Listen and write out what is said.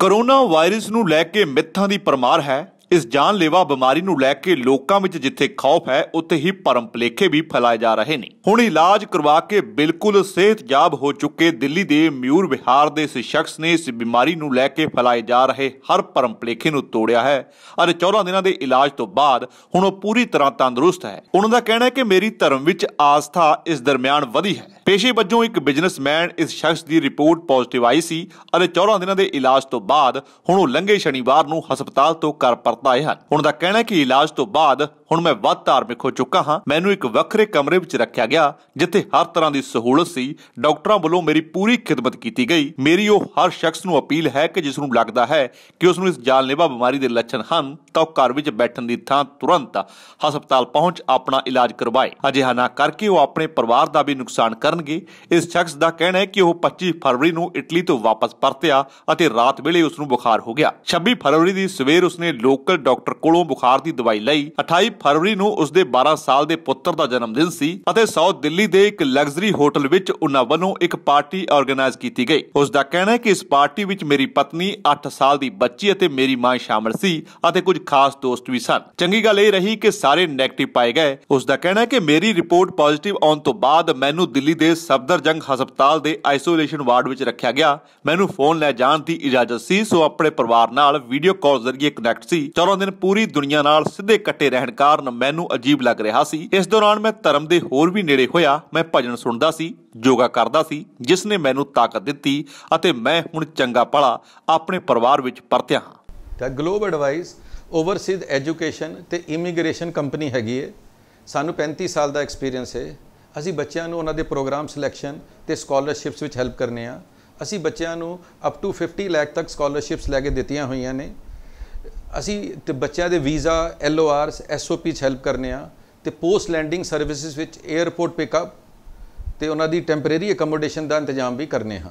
corona virus ਨੂੰ ਲੈ ਕੇ ਮਿੱਥਾਂ ਦੀ ਪਰਮਾਰ ਹੈ ਇਸ ਜਾਨਲੇਵਾ ਬਿਮਾਰੀ ਨੂੰ ਲੈ ਕੇ ਲੋਕਾਂ ਵਿੱਚ ਜਿੱਥੇ ਖੌਫ ਹੈ ਉੱਥੇ ਹੀ ਭਰਮ ਵੀ ਫੈਲਾਏ ਜਾ ਰਹੇ ਨੇ ਹੁਣ ਇਲਾਜ ਕਰਵਾ ਕੇ ਬਿਲਕੁਲ ਸਿਹਤਯਾਬ ਹੋ ਚੁੱਕੇ ਦਿੱਲੀ ਦੇ ਮਿਊਰ ਵਿਹਾਰ ਦੇ ਇਸ ਸ਼ਖਸ ਨੇ ਇਸ ਬਿਮਾਰੀ ਨੂੰ ਲੈ ਕੇ ਫੈਲਾਏ ਜਾ ਰਹੇ ਹਰ ਭਰਮ ਨੂੰ ਤੋੜਿਆ ਹੈ ਅਰ 14 ਦਿਨਾਂ ਦੇ ਇਲਾਜ ਤੋਂ ਬਾਅਦ ਹੁਣ ਉਹ ਪੂਰੀ ਤਰ੍ਹਾਂ ਤੰਦਰੁਸਤ ਹੈ ਉਹਨਾਂ ਦਾ ਕਹਿਣਾ ਹੈ ਕਿ ਮੇਰੀ ਧਰਮ ਵਿੱਚ ਆਸਥਾ ਇਸ ਦਰਮਿਆਨ ਵਧੀ ਹੈ ਪੇਸ਼ੇ ਵੱਜੋਂ ਇੱਕ ਬਿਜ਼ਨਸਮੈਨ ਇਸ ਸ਼ਖਸ ਦੀ ਰਿਪੋਰਟ ਪੋਜ਼ਿਟਿਵ ਆਈ ਸੀ ਅਰ 14 ਦਿਨਾਂ ਦੇ ਇਲਾਜ ਤੋਂ ਬਾਅਦ ਹੁਣ ਉਹ ਲੰਘੇ ਸ਼ਨੀਵਾਰ ਨੂੰ ਹਸਪਤਾਲ ਤੋਂ ਘਰ ਪਰ ਵਰਤ ਹਨ ਹੁਣ ਦਾ ਕਹਿਣਾ ਹੈ ਕਿ ਇਲਾਜ ਤੋਂ ਬਾਅਦ ਹੁਣ ਮੈਂ ਵੱਧ ਧਾਰਮਿਕ ਹੋ ਚੁੱਕਾ ਹਾਂ ਮੈਨੂੰ ਇੱਕ ਵੱਖਰੇ ਕਮਰੇ ਵਿੱਚ ਰੱਖਿਆ ਗਿਆ ਜਿੱਥੇ ਹਰ ਤਰ੍ਹਾਂ ਦੀ ਸਹੂਲਤ ਸੀ ਡਾਕਟਰਾਂ ਵੱਲੋਂ ਮੇਰੀ ਪੂਰੀ ਖਿਦਮਤ ਕੀਤੀ ਗਈ ਮੇਰੀ ਉਹ ਹਰ ਸ਼ਖਸ ਨੂੰ ਅਪੀਲ ਹੈ ਕਿ ਜਿਸ ਨੂੰ ਲੱਗਦਾ ਹੈ ਕਿ ਉਸ ਨੂੰ ਇਸ ਜਾਨਲੇਵਾ ਬਿਮਾਰੀ ਦੇ ਲੱਛਣ ਹਨ ਤਾਂ ਉਹ ਘਰ ਵਿੱਚ ਬੈਠਣ ਦੀ ਥਾਂ ਤੁਰੰਤ ਹਸਪਤਾਲ ਪਹੁੰਚ ਆਪਣਾ ਇਲਾਜ ਕਰਵਾਏ ਅਜਿਹਾ ਨਾ ਕਰਕੇ ਉਹ ਆਪਣੇ ਪਰਿਵਾਰ ਦਾ ਵੀ ਨੁਕਸਾਨ ਕਰਨਗੇ ਇਸ ਸ਼ਖਸ ਦਾ ਕਹਿਣਾ ਹੈ ਕਿ ਉਹ 25 ਫਰਵਰੀ ਨੂੰ ਇਟਲੀ ਤੋਂ ਵਾਪਸ ਪਰਤਿਆ ਅਤੇ ਰਾਤ ਵੇਲੇ ਉਸ ਨੂੰ ਬੁਖਾਰ ਹੋ ਗਿਆ 26 ਫਰਵਰੀ ਦੀ ਸਵੇਰ ਉਸਨੇ ਲੋਕ ਲੋਕਲ ਡਾਕਟਰ ਕੋਲੋਂ ਬੁਖਾਰ ਦੀ ਦਵਾਈ ਲਈ 28 ਫਰਵਰੀ ਨੂੰ ਉਸ ਦੇ 12 ਸਾਲ ਦੇ ਪੁੱਤਰ ਦਾ ਜਨਮ ਦਿਨ ਸੀ ਅਤੇ ਸਾਊਥ ਦਿੱਲੀ ਦੇ ਇੱਕ ਲਗਜ਼ਰੀ ਹੋਟਲ ਵਿੱਚ ਉਹਨਾਂ ਵੱਲੋਂ ਇੱਕ ਪਾਰਟੀ ਆਰਗੇਨਾਈਜ਼ ਕੀਤੀ ਗਈ ਉਸ ਦਾ ਕਹਿਣਾ ਹੈ ਕਿ ਇਸ ਪਾਰਟੀ ਵਿੱਚ ਮੇਰੀ ਪਤਨੀ 8 ਸਾਲ ਦੀ ਬੱਚੀ ਅਤੇ ਮੇਰੀ ਮਾਂ ਸ਼ਾਮਲ ਸੀ ਅਤੇ ਕੁਝ ਖਾਸ ਦੋਸਤ ਵੀ ਸਨ ਚੰਗੀ ਗੱਲ ਇਹ ਰਹੀ ਕਿ ਸਾਰੇ ਨੈਗੇਟਿਵ ਪਾਏ ਗਏ ਉਸ ਦਾ ਕਹਿਣਾ ਹੈ ਕਿ ਮੇਰੀ ਰਿਪੋਰਟ ਪੋਜ਼ਿਟਿਵ ਆਉਣ ਤੋਂ ਬਾਅਦ ਮੈਨੂੰ ਦਿੱਲੀ ਦੇ ਸਫਦਰਜੰਗ ਹਸਪਤਾਲ ਦੇ ਆਈਸੋਲੇਸ਼ਨ ਵਾਰਡ ਵਿੱਚ ਰੱਖਿਆ ਗਿਆ ਮੈਨੂੰ ਫੋਨ ਲੈ ਜਾਣ ਦੀ ਇਜਾਜ਼ਤ ਸੀ ਸੋ ਆਪਣੇ ਪਰਿਵਾਰ ਨਾਲ ਵੀਡੀਓ ਕਾਲ ਜ਼ਰੀਏ ਕਨੈਕਟ ਸੀ 14 ਦਿਨ ਪੂਰੀ ਦੁਨੀਆ ਨਾਲ ਸਿੱਧੇ ਕੱਟੇ ਰਹਿਣ ਕਾਰਨ ਮੈਨੂੰ ਅਜੀਬ ਲੱਗ ਰਿਹਾ ਸੀ ਇਸ ਦੌਰਾਨ ਮੈਂ ਧਰਮ ਦੇ ਹੋਰ ਵੀ ਨੇੜੇ ਹੋਇਆ ਮੈਂ ਭਜਨ ਸੁਣਦਾ ਸੀ ਯੋਗਾ ਕਰਦਾ ਸੀ ਜਿਸ ਨੇ ਮੈਨੂੰ ਤਾਕਤ ਦਿੱਤੀ ਅਤੇ ਮੈਂ ਹੁਣ ਚੰਗਾ ਪੜਾ ਆਪਣੇ ਪਰਿਵਾਰ ਵਿੱਚ ਪਰਤਿਆ ਹਾਂ ਤਾਂ ਗਲੋਬ ਐਡਵਾਈਸ ਓਵਰਸੀਜ਼ ਐਜੂਕੇਸ਼ਨ ਤੇ ਇਮੀਗ੍ਰੇਸ਼ਨ ਕੰਪਨੀ ਹੈਗੀ ਹੈ ਸਾਨੂੰ 35 ਸਾਲ ਦਾ ਐਕਸਪੀਰੀਅੰਸ ਹੈ ਅਸੀਂ ਬੱਚਿਆਂ ਨੂੰ ਉਹਨਾਂ ਦੇ ਪ੍ਰੋਗਰਾਮ ਸਿਲੈਕਸ਼ਨ ਤੇ ਸਕਾਲਰਸ਼ਿਪਸ ਵਿੱਚ ਹੈਲਪ ਕਰਨੇ ਆ ਅਸੀਂ ਬੱਚਿਆਂ ਨੂੰ ਅਪ ਟੂ 50 ਲੱਖ ਤੱਕ ਸਕਾਲਰਸ਼ਿਪਸ ਲੈ ਕੇ ਦਿੱਤੀਆਂ ਹੋਈਆਂ ਨੇ ਅਸੀਂ ਤੇ ਬੱਚਿਆਂ ਦੇ ਵੀਜ਼ਾ ਐਲਓਆਰਸ ਪੀ ਚ ਹੈਲਪ ਕਰਨੇ ਆ ਤੇ ਪੋਸਟ ਲੈਂਡਿੰਗ ਸਰਵਿਸਿਜ਼ ਵਿੱਚ 에어ਪੋਰਟ ਪਿਕਅਪ ਤੇ ਉਹਨਾਂ ਦੀ ਟੈਂਪਰੇਰੀ ਅਕਮੋਡੇਸ਼ਨ ਦਾ ਇੰਤਜ਼ਾਮ ਵੀ ਕਰਨੇ ਹਾਂ